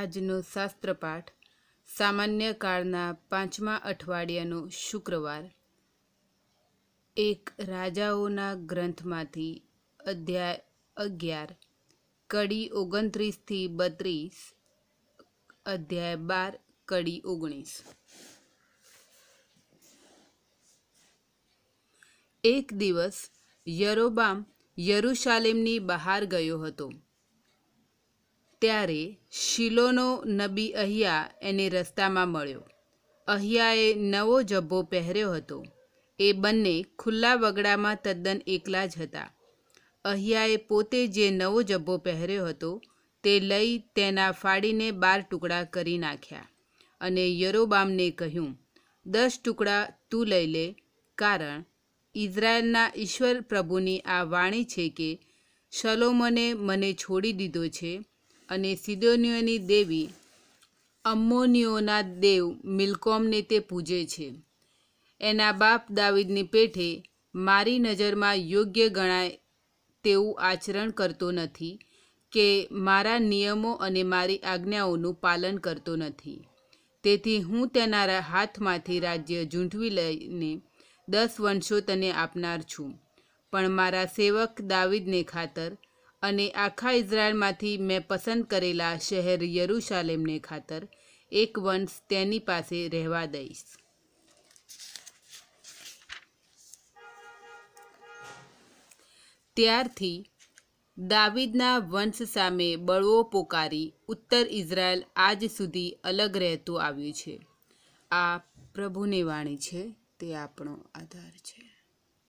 આજનો શાસ્ત્રપાઠ સામાન્ય કાળના પાંચમા અઠવાડિયાનો શુક્રવાર એક રાજાઓના ગ્રંથમાંથી અધ્યાય અગિયાર કડી ઓગણત્રીસથી બત્રીસ અધ્યાય બાર કડી ઓગણીસ એક દિવસ યરોબામ યરુશાલેમની બહાર ગયો હતો ત્યારે શિલોનો નબી અહિયા એને રસ્તામાં મળ્યો અહિયાએ નવો જબ્બો પહેર્યો હતો એ બંને ખુલ્લા વગડામાં તદ્દન એકલા જ હતા અહિયાએ પોતે જે નવો જબ્બો પહેર્યો હતો તે લઈ તેના ફાડીને બાર ટુકડા કરી નાખ્યા અને યરોબામને કહ્યું દસ ટુકડા તું લઈ લે કારણ ઇઝરાયલના ઈશ્વર પ્રભુની આ વાણી છે કે શલોમને મને છોડી દીધો છે અને સિડોનિયોની દેવી અમ્મોનિયોના દેવ મિલકોમને તે પૂજે છે એના બાપ દાવિદની પેઠે મારી નજરમાં યોગ્ય ગણાય તેવું આચરણ કરતો નથી કે મારા નિયમો અને મારી આજ્ઞાઓનું પાલન કરતો નથી તેથી હું તેના હાથમાંથી રાજ્ય ઝૂંટવી લઈને દસ વંશો તને આપનાર છું પણ મારા સેવક દાવિદને ખાતર અને આખા ઇઝરાયલમાંથી મેં પસંદ કરેલા શહેર યરૂશાલેમને ખાતર એક વંશ તેની પાસે રહેવા દઈશ ત્યારથી દાવિદના વંશ સામે બળવો પોકારી ઉત્તર ઇઝરાયલ આજ સુધી અલગ રહેતું આવ્યું છે આ પ્રભુની વાણી છે તે આપણો આધાર છે